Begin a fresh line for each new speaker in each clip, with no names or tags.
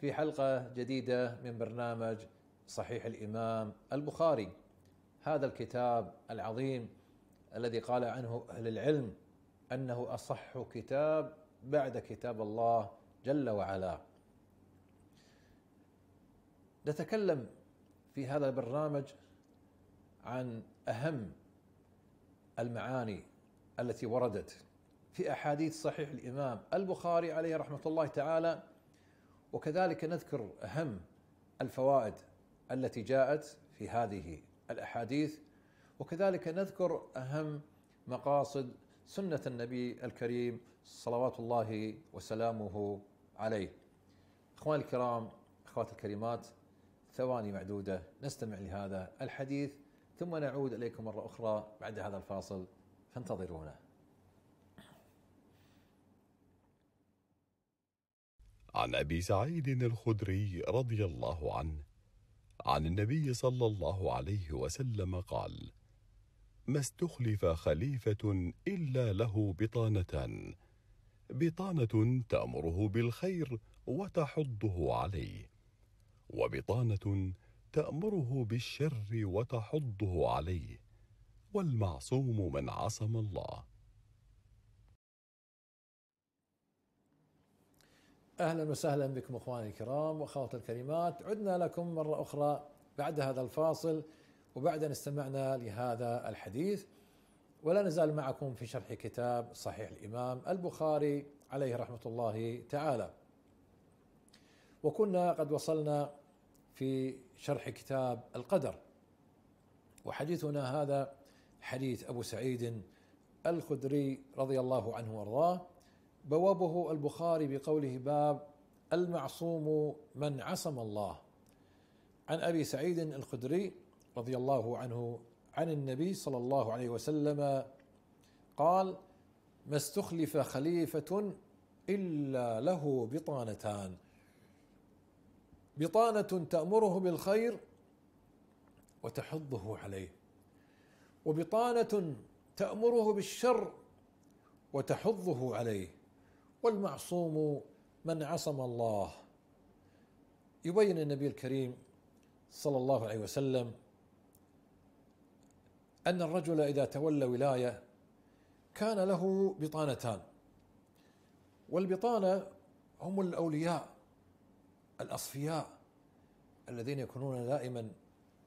في حلقة جديدة من برنامج صحيح الإمام البخاري هذا الكتاب العظيم الذي قال عنه أهل العلم أنه أصح كتاب بعد كتاب الله جل وعلا نتكلم في هذا البرنامج عن أهم المعاني التي وردت في أحاديث صحيح الإمام البخاري عليه رحمة الله تعالى وكذلك نذكر اهم الفوائد التي جاءت في هذه الاحاديث وكذلك نذكر اهم مقاصد سنه النبي الكريم صلوات الله وسلامه عليه. اخواني الكرام، اخواتي الكريمات، ثواني معدوده نستمع لهذا الحديث ثم نعود اليكم مره اخرى بعد هذا الفاصل فانتظرونا. عن أبي سعيد الخدري رضي الله عنه عن النبي صلى الله عليه وسلم قال ما استخلف خليفة إلا له بطانتان بطانة تأمره بالخير وتحضه عليه وبطانة تأمره بالشر وتحضه عليه والمعصوم من عصم الله اهلا وسهلا بكم اخواني الكرام واخواتي الكريمات عدنا لكم مره اخرى بعد هذا الفاصل وبعد ان استمعنا لهذا الحديث ولا نزال معكم في شرح كتاب صحيح الامام البخاري عليه رحمه الله تعالى وكنا قد وصلنا في شرح كتاب القدر وحديثنا هذا حديث ابو سعيد الخدري رضي الله عنه وارضاه بوابه البخاري بقوله باب المعصوم من عصم الله عن ابي سعيد الخدري رضي الله عنه عن النبي صلى الله عليه وسلم قال ما استخلف خليفه الا له بطانتان بطانه تامره بالخير وتحضه عليه وبطانه تامره بالشر وتحضه عليه والمعصوم من عصم الله يبين النبي الكريم صلى الله عليه وسلم ان الرجل اذا تولى ولايه كان له بطانتان والبطانه هم الاولياء الاصفياء الذين يكونون دائما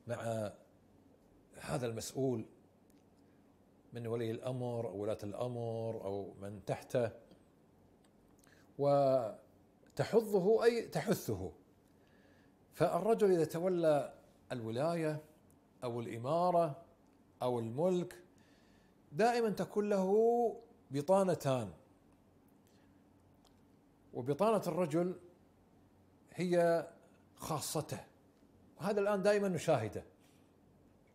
مع هذا المسؤول من ولي الامر او ولاه الامر او من تحته وتحضه أي تحثه فالرجل إذا تولى الولاية أو الإمارة أو الملك دائما تكون له بطانتان وبطانة الرجل هي خاصته وهذا الآن دائما نشاهده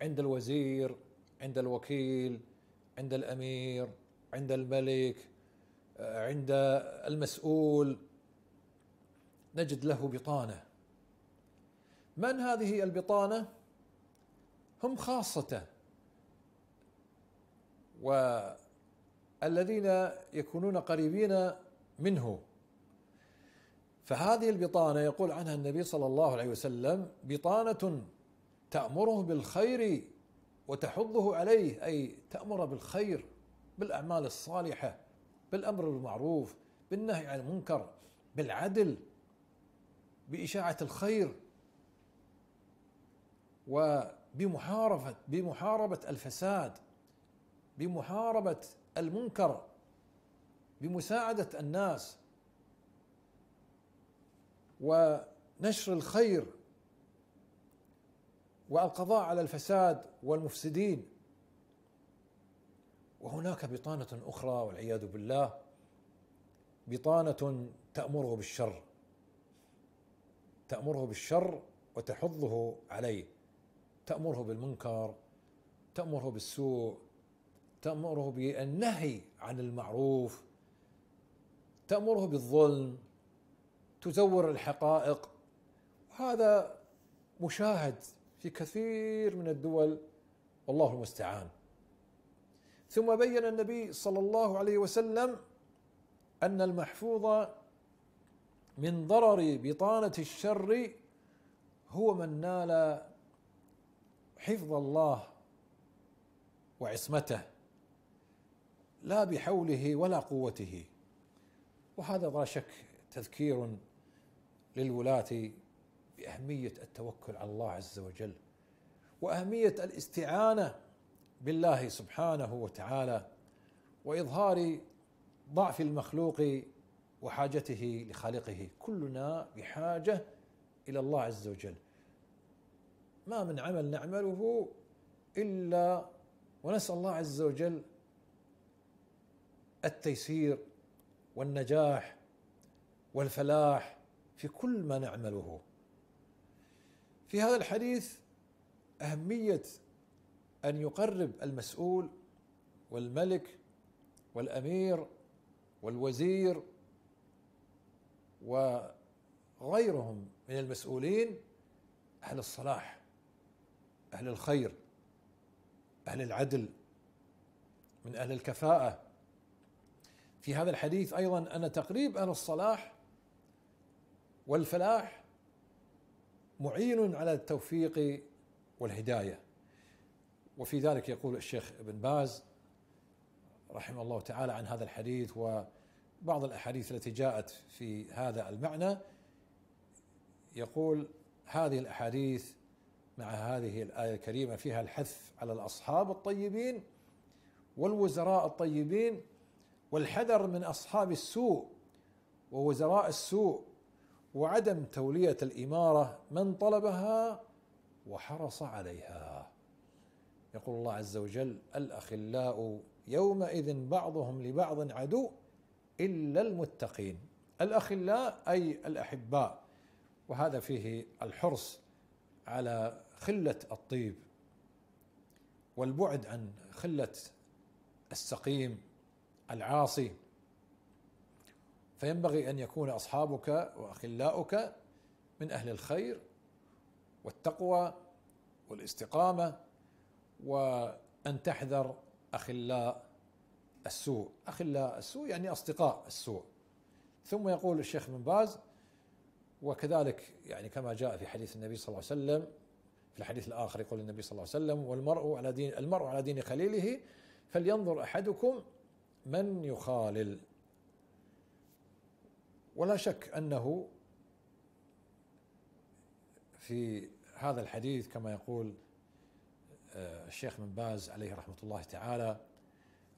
عند الوزير عند الوكيل عند الأمير عند الملك عند المسؤول نجد له بطانه من هذه البطانه هم خاصته والذين يكونون قريبين منه فهذه البطانه يقول عنها النبي صلى الله عليه وسلم بطانه تامره بالخير وتحضه عليه اي تامر بالخير بالاعمال الصالحه بالامر بالمعروف بالنهي عن المنكر بالعدل باشاعه الخير وبمحاربه بمحاربه الفساد بمحاربه المنكر بمساعده الناس ونشر الخير والقضاء على الفساد والمفسدين وهناك بطانة أخرى والعياذ بالله بطانة تأمره بالشر تأمره بالشر وتحضه عليه تأمره بالمنكر تأمره بالسوء تأمره بالنهي عن المعروف تأمره بالظلم تزور الحقائق هذا مشاهد في كثير من الدول والله المستعان ثم بين النبي صلى الله عليه وسلم ان المحفوظ من ضرر بطانه الشر هو من نال حفظ الله وعصمته لا بحوله ولا قوته وهذا لا شك تذكير للولاة بأهمية التوكل على الله عز وجل وأهمية الاستعانة بالله سبحانه وتعالى واظهار ضعف المخلوق وحاجته لخالقه كلنا بحاجه الى الله عز وجل ما من عمل نعمله الا ونسال الله عز وجل التيسير والنجاح والفلاح في كل ما نعمله في هذا الحديث اهميه أن يقرب المسؤول والملك والأمير والوزير وغيرهم من المسؤولين أهل الصلاح أهل الخير أهل العدل من أهل الكفاءة في هذا الحديث أيضا أن تقريب أهل الصلاح والفلاح معين على التوفيق والهدايه وفي ذلك يقول الشيخ ابن باز رحمه الله تعالى عن هذا الحديث وبعض الاحاديث التي جاءت في هذا المعنى يقول هذه الاحاديث مع هذه الايه الكريمه فيها الحث على الاصحاب الطيبين والوزراء الطيبين والحذر من اصحاب السوء ووزراء السوء وعدم توليه الاماره من طلبها وحرص عليها يقول الله عز وجل الأخلاء يومئذ بعضهم لبعض عدو إلا المتقين الأخلاء أي الأحباء وهذا فيه الحرص على خلة الطيب والبعد عن خلة السقيم العاصي فينبغي أن يكون أصحابك وأخلاؤك من أهل الخير والتقوى والاستقامة وان تحذر اخلاء السوء، اخلاء السوء يعني اصدقاء السوء. ثم يقول الشيخ بن باز وكذلك يعني كما جاء في حديث النبي صلى الله عليه وسلم في الحديث الاخر يقول النبي صلى الله عليه وسلم والمرء على دين المرء على دين خليله فلينظر احدكم من يخالل ولا شك انه في هذا الحديث كما يقول الشيخ بن باز عليه رحمه الله تعالى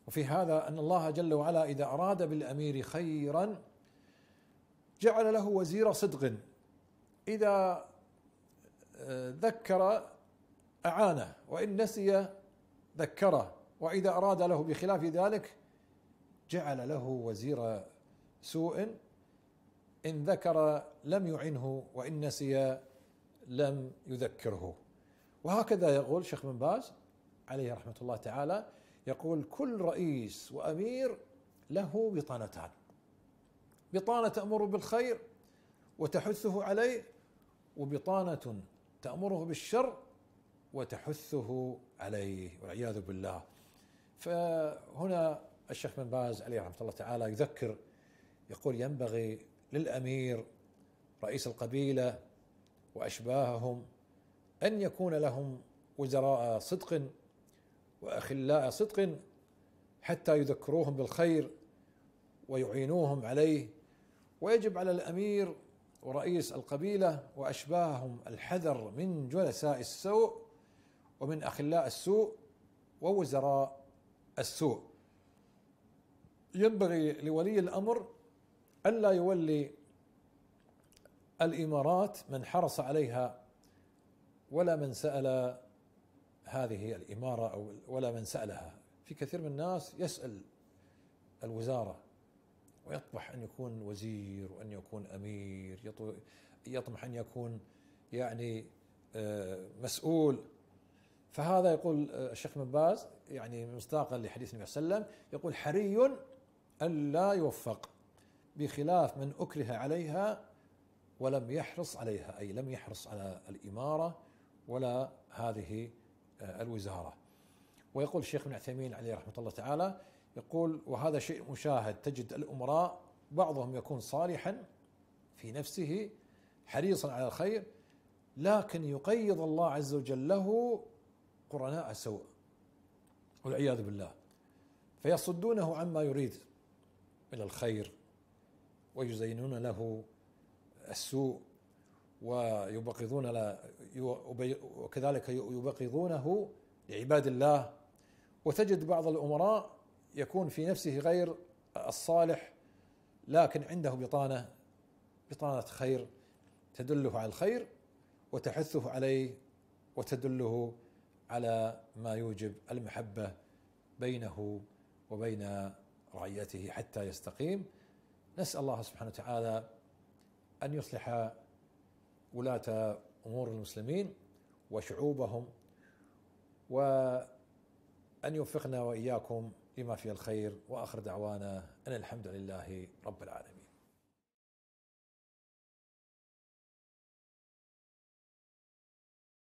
وفي هذا ان الله جل وعلا اذا اراد بالامير خيرا جعل له وزير صدق اذا آه، ذكر اعانه وان نسي ذكره واذا اراد له بخلاف ذلك جعل له وزير سوء ان ذكر لم يعنه وان نسي لم يذكره وهكذا يقول شيخ بن باز عليه رحمه الله تعالى يقول كل رئيس وامير له بطانتان بطانه تامر بالخير وتحثه عليه وبطانه تامره بالشر وتحثه عليه والعياذ بالله فهنا الشيخ بن باز عليه رحمه الله تعالى يذكر يقول ينبغي للامير رئيس القبيله واشباههم ان يكون لهم وزراء صدق واخلاء صدق حتى يذكروهم بالخير ويعينوهم عليه ويجب على الامير ورئيس القبيله واشباههم الحذر من جلساء السوء ومن اخلاء السوء ووزراء السوء ينبغي لولي الامر الا يولي الامارات من حرص عليها ولا من سأل هذه الإمارة أو ولا من سألها في كثير من الناس يسأل الوزارة ويطمح أن يكون وزير وأن يكون أمير يطمح أن يكون يعني آه، مسؤول فهذا يقول آه، الشيخ بن باز يعني مصداقا لحديث النبي صلى الله عليه وسلم يقول حري أن لا يوفق بخلاف من أكره عليها ولم يحرص عليها أي لم يحرص على الإمارة ولا هذه آه، الوزاره. ويقول الشيخ ابن عثيمين عليه رحمه الله تعالى يقول وهذا شيء مشاهد تجد الامراء بعضهم يكون صالحا في نفسه حريصا على الخير لكن يقيض الله عز وجل له قرناء سوء والعياذ بالله فيصدونه عما يريد من الخير ويزينون له السوء ويبغضون وكذلك يبغضونه لعباد الله وتجد بعض الامراء يكون في نفسه غير الصالح لكن عنده بطانه بطانه خير تدله على الخير وتحثه عليه وتدله على ما يوجب المحبه بينه وبين رعيته حتى يستقيم نسال الله سبحانه وتعالى ان يصلح ولاة أمور المسلمين وشعوبهم وأن يوفقنا وإياكم لما فيه الخير وآخر دعوانا أن الحمد لله رب العالمين